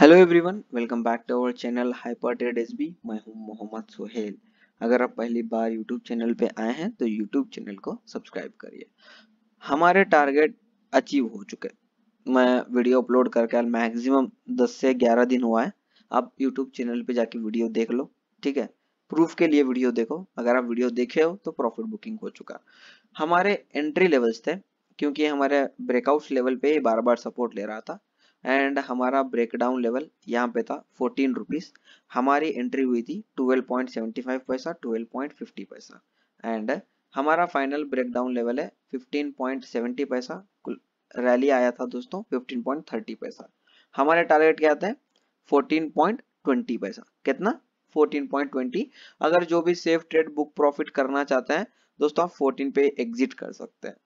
hello everyone welcome back to our channel Hyper Trade SB मैं हूं मोहम्मद सोहेल अगर आप पहली बार यूट्यूब चैनल पे आए हैं तो यूट्यूब चैनल को सब्सक्राइब करिए हमारे टारगेट अचीव हो चुके मैं वीडियो अपलोड करके मैक्सिमम 10 से 11 दिन हुआ है आप यूट्यूब चैनल पे जाके वीडियो देख लो ठीक है प्रूफ के लिए वीडियो देखो अगर आप वीडियो देखे हो तो प्रॉफिट बुकिंग हो चुका हमारे एंट्री लेवल्स थे क्योंकि हमारे ब्रेकआउट लेवल पे बार बार सपोर्ट ले रहा था एंड हमारा ब्रेकडाउन लेवल यहाँ पे था फोर्टीन रुपीज हमारी एंट्री हुई थी ट्वेल्व पॉइंट सेवेंटी फाइव पैसा ट्वेल्व पॉइंट फिफ्टी पैसा एंड हमारा फाइनल ब्रेकडाउन लेवल है फिफ्टीन पॉइंट सेवेंटी पैसा रैली आया था दोस्तों फिफ्टीन पॉइंट थर्टी पैसा हमारे टारगेट क्या आता है फोर्टीन पॉइंट ट्वेंटी पैसा कितना फोर्टीन पॉइंट ट्वेंटी अगर जो भी सेफ ट्रेड बुक प्रॉफिट करना चाहते हैं दोस्तों आप फोर्टीन पे एग्जिट कर सकते हैं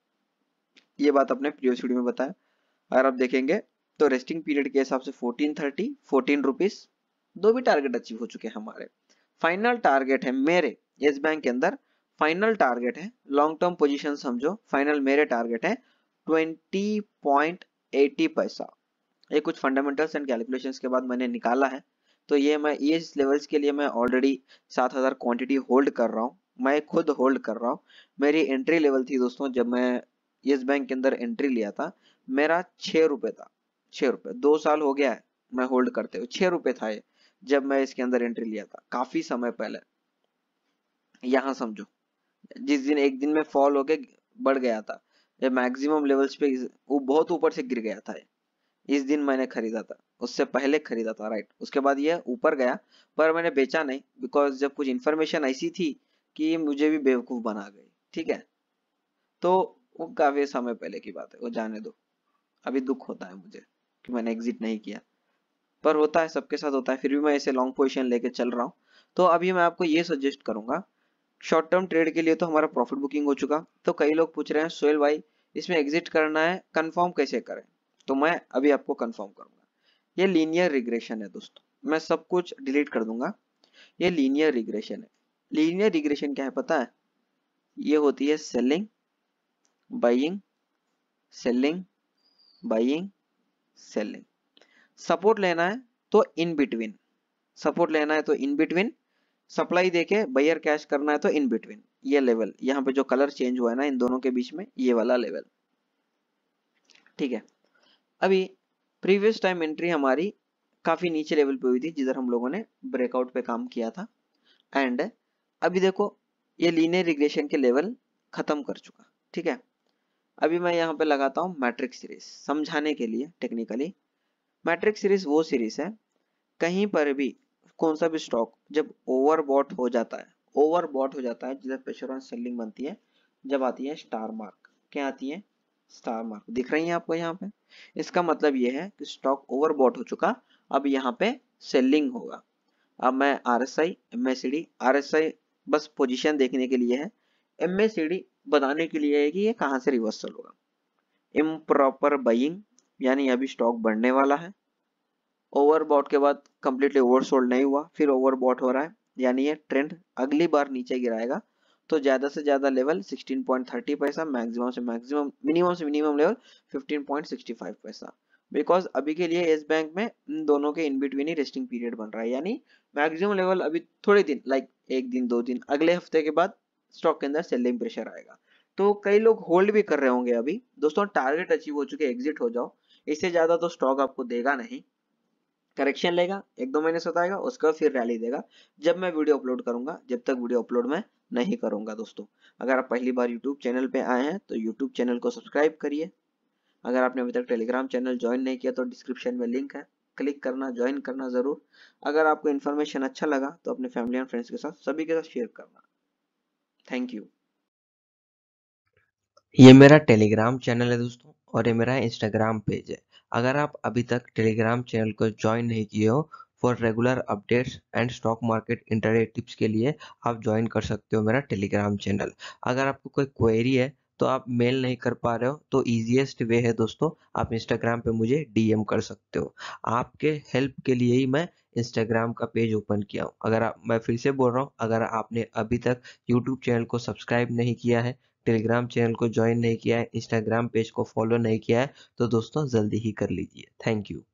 ये बात अपने प्रीवियस में बताया अगर आप देखेंगे तो रेस्टिंग पीरियड के हिसाब से फोर्टीन थर्टी फोर्टीन रुपीज दो भी टारगेट अचीव हो चुके हैं हमारे फाइनल टारगेट है मेरे इस बैंक के अंदर फाइनल टारगेट है लॉन्ग टर्म पोजीशन समझो फाइनल मेरे टारगेट है ट्वेंटी पैसा ये कुछ फंडामेंटल्स एंड कैलकुलेशंस के बाद मैंने निकाला है तो ये मैं ये लेवल्स के लिए मैं ऑलरेडी सात हज़ार क्वान्टिटी होल्ड कर रहा हूँ मैं खुद होल्ड कर रहा हूँ मेरी एंट्री लेवल थी दोस्तों जब मैं येस बैंक के अंदर एंट्री लिया था मेरा छः रुपये था छह रुपए दो साल हो गया है मैं होल्ड करते हुए छह रुपए था ये जब मैं इसके अंदर एंट्री लिया था काफी समय पहले यहां समझो जिस दिन एक दिन में फॉल होके बढ़ गया था ये मैक्सिमम लेवल्स पे वो बहुत ऊपर से गिर गया था इस दिन मैंने खरीदा था उससे पहले खरीदा था राइट उसके बाद ये ऊपर गया पर मैंने बेचा नहीं बिकॉज जब कुछ इन्फॉर्मेशन ऐसी थी कि मुझे भी बेवकूफ बना गई ठीक है तो वो काफी समय पहले की बात है वो जाने दो अभी दुख होता है मुझे कि मैंने एग्जिट नहीं किया पर होता है सबके साथ होता है फिर भी मैं ऐसे लॉन्ग पोजिशन लेके चल रहा हूँ तो अभी मैं आपको ये सजेस्ट करूंगा शॉर्ट टर्म ट्रेड के लिए तो हमारा प्रॉफिट बुकिंग हो चुका तो कई लोग पूछ रहे हैं सोहेल भाई इसमें एग्जिट करना है कन्फर्म कैसे करें तो मैं अभी आपको कन्फर्म करूंगा ये लीनियर रिग्रेशन है दोस्तों मैं सब कुछ डिलीट कर दूंगा ये लीनियर रिग्रेशन है लीनियर रिग्रेशन क्या है पता है ये होती है selling buying selling buying selling support लेना है तो इन बिटवीन सपोर्ट लेना है तो इन बिटवीन सप्लाई देके बायर कैश करना है तो इन बिटवीन ये लेवल यहाँ पे जो कलर चेंज हुआ है ना इन दोनों के बीच में ये वाला लेवल ठीक है अभी प्रीवियस टाइम एंट्री हमारी काफी नीचे लेवल पे हुई थी जिधर हम लोगों ने ब्रेकआउट पे काम किया था एंड अभी देखो ये लीनियर रिग्रेशन के लेवल खत्म कर चुका ठीक है अभी मैं यहाँ पे लगाता हूँ मैट्रिक सीरीज समझाने के लिए टेक्निकली मैट्रिक सीरीज वो सीरीज है कहीं पर भी कौन सा भी स्टॉक जब ओवरबॉट हो जाता है ओवरबॉट हो जाता है जिधर प्रेशर ऑन सेलिंग बनती है जब आती है स्टार मार्क क्या आती है स्टार मार्क दिख रही है आपको यहाँ पे इसका मतलब ये है कि स्टॉक ओवरबॉट हो चुका अब यहाँ पे सेलिंग होगा अब मैं R S I M S C D R S I बस पोजिशन देखने के लिए है एम एस सी डी बताने के लिए है कि ये कहां से रिवर्सल होगा इम प्रॉपर बाइंग यानी अभी स्टॉक बढ़ने वाला है ओवरबॉट के बाद कंप्लीटली ओवरसोल्ड नहीं हुआ फिर ओवरबॉट हो रहा है यानी ये ट्रेंड अगली बार नीचे गिराएगा तो ज्यादा से ज्यादा लेवल 16.30 पैसा मैक्सिमम से मैक्सिमम मिनिमम से मिनिमम लेवल 15.65 पैसा बिकॉज अभी के लिए इस बैंक में इन दोनों के इन बिटवीन ही रेस्टिंग पीरियड बन रहा है यानी मैक्सिमम लेवल अभी थोड़े दिन लाइक एक दिन दो दिन अगले हफ्ते के बाद स्टॉक के अंदर सेलिंग प्रेशर आएगा तो कई लोग होल्ड भी कर रहे होंगे अभी दोस्तों टारगेट अचीव हो चुके एग्जिट हो जाओ इससे ज्यादा तो स्टॉक आपको देगा नहीं करेक्शन लेगा एक दो महीने सताएगा उसके बाद फिर रैली देगा जब मैं वीडियो अपलोड करूंगा जब तक वीडियो अपलोड मैं नहीं करूंगा दोस्तों अगर आप पहली बार यूट्यूब चैनल पे आए हैं तो यूट्यूब चैनल को सब्सक्राइब करिए अगर आपने अभी तक टेलीग्राम चैनल ज्वाइन नहीं किया तो डिस्क्रिप्शन में लिंक है क्लिक करना ज्वाइन करना जरूर अगर आपको इन्फॉर्मेशन अच्छा लगा तो अपने फैमिली एंड फ्रेंड्स के साथ सभी के साथ शेयर करना थैंक यू ये मेरा टेलीग्राम चैनल है दोस्तों और ये मेरा इंस्टाग्राम पेज है अगर आप अभी तक टेलीग्राम चैनल को ज्वाइन नहीं किए हो for regular updates and stock market internet tips के लिए आप ज्वाइन कर सकते हो मेरा टेलीग्राम चैनल अगर आपको कोई क्वेरी है तो आप मेल नहीं कर पा रहे हो तो इजीएस्ट वे है दोस्तों आप इंस्टाग्राम पे मुझे डीएम कर सकते हो आपके हेल्प के लिए ही मैं इंस्टाग्राम का पेज ओपन किया हूँ अगर आप मैं फिर से बोल रहा हूँ अगर आपने अभी तक यूट्यूब चैनल को सब्सक्राइब नहीं किया है टेलीग्राम चैनल को ज्वाइन नहीं किया है इंस्टाग्राम पेज को फॉलो नहीं किया है तो दोस्तों जल्दी ही कर लीजिए थैंक यू